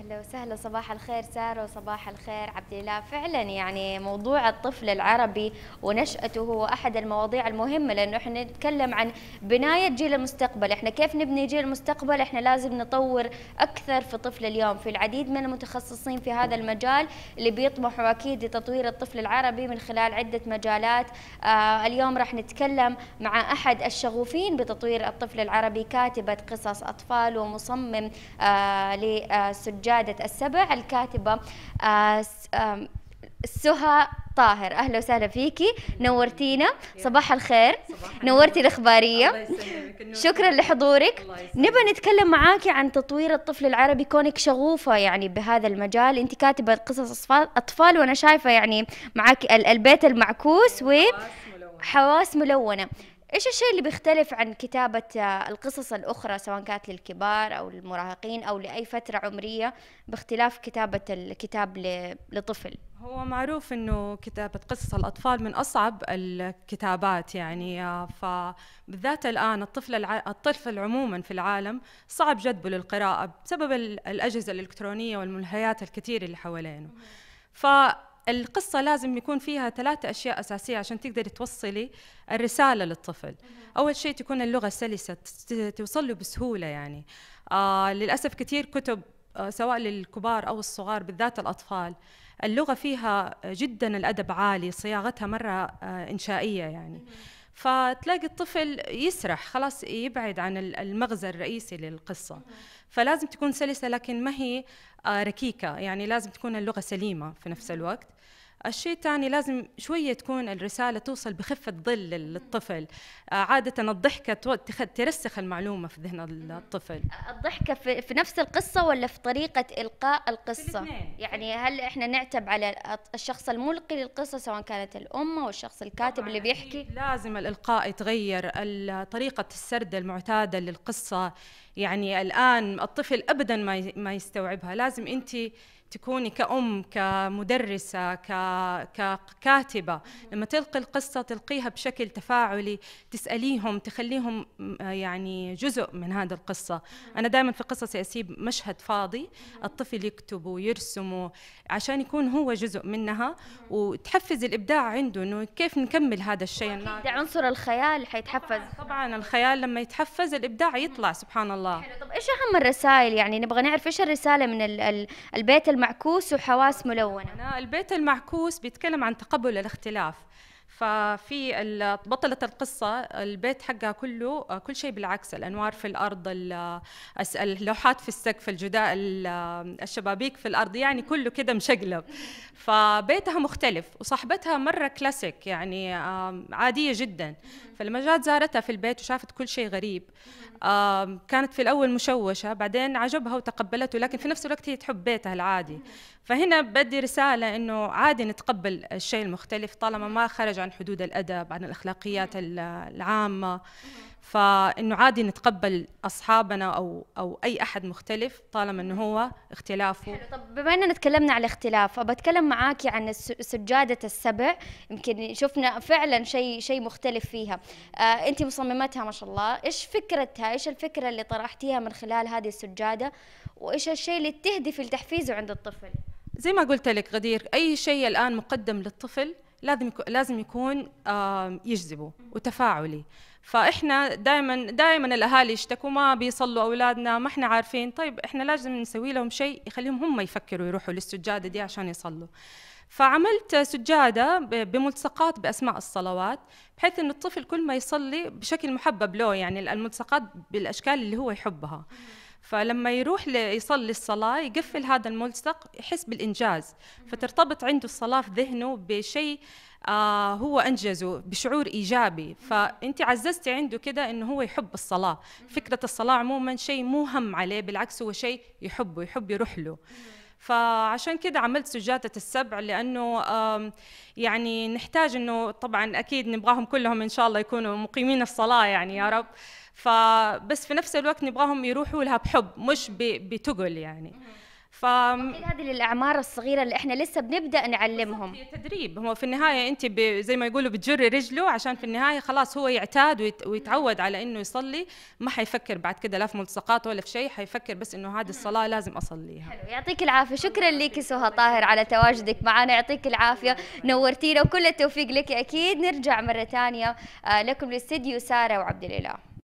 اهلا وسهلا صباح الخير ساره وصباح الخير عبد الله فعلا يعني موضوع الطفل العربي ونشاته هو احد المواضيع المهمه لانه احنا نتكلم عن بنايه جيل المستقبل احنا كيف نبني جيل المستقبل احنا لازم نطور اكثر في طفل اليوم في العديد من المتخصصين في هذا المجال اللي بيطمحوا اكيد لتطوير الطفل العربي من خلال عده مجالات آه اليوم راح نتكلم مع احد الشغوفين بتطوير الطفل العربي كاتبه قصص اطفال ومصمم آه لسجاد سجادة السبع الكاتبة آه، سهى طاهر اهلا وسهلا فيكي نورتينا صباح الخير نورتي الاخباريه شكرا لحضورك نبى نتكلم معاكي عن تطوير الطفل العربي كونك شغوفه يعني بهذا المجال انت كاتبه قصص اطفال وانا شايفه يعني معاكي البيت المعكوس و حواس ملونه ايش الشيء اللي بيختلف عن كتابة آه، القصص الأخرى سواء كانت للكبار أو للمراهقين أو لأي فترة عمرية باختلاف كتابة الكتاب لطفل؟ هو معروف انه كتابة قصص الأطفال من أصعب الكتابات يعني آه، فبالذات الآن الطفل الع... الطفل عموما في العالم صعب جذبه للقراءة بسبب الأجهزة الإلكترونية والملهيات الكثيرة اللي حوالينه ف القصة لازم يكون فيها ثلاثة أشياء أساسية عشان تقدر توصلي الرسالة للطفل أول شيء تكون اللغة سلسة توصل له بسهولة يعني آه للأسف كثير كتب آه سواء للكبار أو الصغار بالذات الأطفال اللغة فيها جدا الأدب عالي صياغتها مرة آه إنشائية يعني فتلاقي الطفل يسرح خلاص يبعد عن المغزى الرئيسي للقصة فلازم تكون سلسة لكن ما هي آه، ركيكة يعني لازم تكون اللغة سليمة في نفس الوقت الشيء الثاني لازم شوية تكون الرسالة توصل بخفة ظل للطفل آه، عادة الضحكة ترسخ المعلومة في ذهن الطفل الضحكة في, نفس القصة ولا في طريقة إلقاء القصة يعني هل إحنا نعتب على الشخص الملقي للقصة سواء كانت الأم أو الشخص الكاتب اللي بيحكي لازم الإلقاء يتغير طريقة السرد المعتادة للقصة يعني الآن الطفل أبدا ما يستوعبها لازم أنت تكوني كأم كمدرسة ك ككاتبه لما تلقي القصه تلقيها بشكل تفاعلي تساليهم تخليهم آه، يعني جزء من هذه القصه انا دائما في قصصي اسيب مشهد فاضي الطفل يكتب ويرسم عشان يكون هو جزء منها وتحفز الابداع عنده انه كيف نكمل هذا الشيء اكيد عنصر الخيال حيتحفز طبعا الخيال لما يتحفز الابداع يطلع سبحان الله حلو طب ايش اهم الرسائل يعني نبغى نعرف ايش الرساله من البيت المعكوس وحواس ملونه البيت المعكوس بيتكلم عن تقبل الاختلاف ففي بطلة القصه البيت حقها كله آه، كل شيء بالعكس الانوار في الارض اللوحات في السقف الجداء الشبابيك في الارض يعني كله كده مشقلب فبيتها مختلف وصاحبتها مره كلاسيك يعني عاديه جدا فلما جات زارتها في البيت وشافت كل شيء غريب كانت في الاول مشوشه بعدين عجبها وتقبلته لكن في نفس الوقت هي تحب بيتها العادي فهنا بدي رساله انه عادي نتقبل الشيء المختلف طالما ما خرج عن حدود الادب عن الاخلاقيات العامه فانه عادي نتقبل اصحابنا او او اي احد مختلف طالما انه هو اختلافه حلو طب بما اننا تكلمنا على الاختلاف فبتكلم معاكي عن سجاده السبع يمكن شفنا فعلا شيء شيء مختلف فيها آه انت مصممتها ما شاء الله ايش فكرتها ايش الفكره اللي طرحتيها من خلال هذه السجاده وايش الشيء اللي تهدفي لتحفيزه عند الطفل زي ما قلت لك غدير اي شيء الان مقدم للطفل لازم يكون لازم يكون يجذبه وتفاعلي فاحنا دائما دائما الاهالي يشتكوا ما بيصلوا اولادنا ما احنا عارفين طيب احنا لازم نسوي لهم شيء يخليهم هم يفكروا يروحوا للسجاده دي عشان يصلوا فعملت سجادة بملصقات بأسماء الصلوات بحيث أن الطفل كل ما يصلي بشكل محبب له يعني الملصقات بالأشكال اللي هو يحبها فلما يروح يصلي الصلاة يقفل هذا الملصق يحس بالإنجاز فترتبط عنده الصلاة في ذهنه بشيء آه هو انجزه بشعور ايجابي فانت عززتي عنده كده انه هو يحب الصلاه فكره الصلاه عموما شيء مو هم عليه بالعكس هو شيء يحبه يحب يروح له فعشان كده عملت سجادة السبع لأنه يعني نحتاج أنه طبعا أكيد نبغاهم كلهم إن شاء الله يكونوا مقيمين الصلاة يعني يا رب فبس في نفس الوقت نبغاهم يروحوا لها بحب مش بتقل يعني ف هذه للاعمار الصغيره اللي احنا لسه بنبدا نعلمهم هي تدريب هو في النهايه انت زي ما يقولوا بتجري رجله عشان في النهايه خلاص هو يعتاد ويتعود على انه يصلي ما حيفكر بعد كده لا في ملصقات ولا في شيء حيفكر بس انه هذه الصلاه لازم اصليها حلو يعطيك العافيه شكرا لك سهى طاهر على تواجدك معنا يعطيك العافيه نورتينا وكل التوفيق لك اكيد نرجع مره ثانيه آه، لكم الاستديو ساره وعبد الاله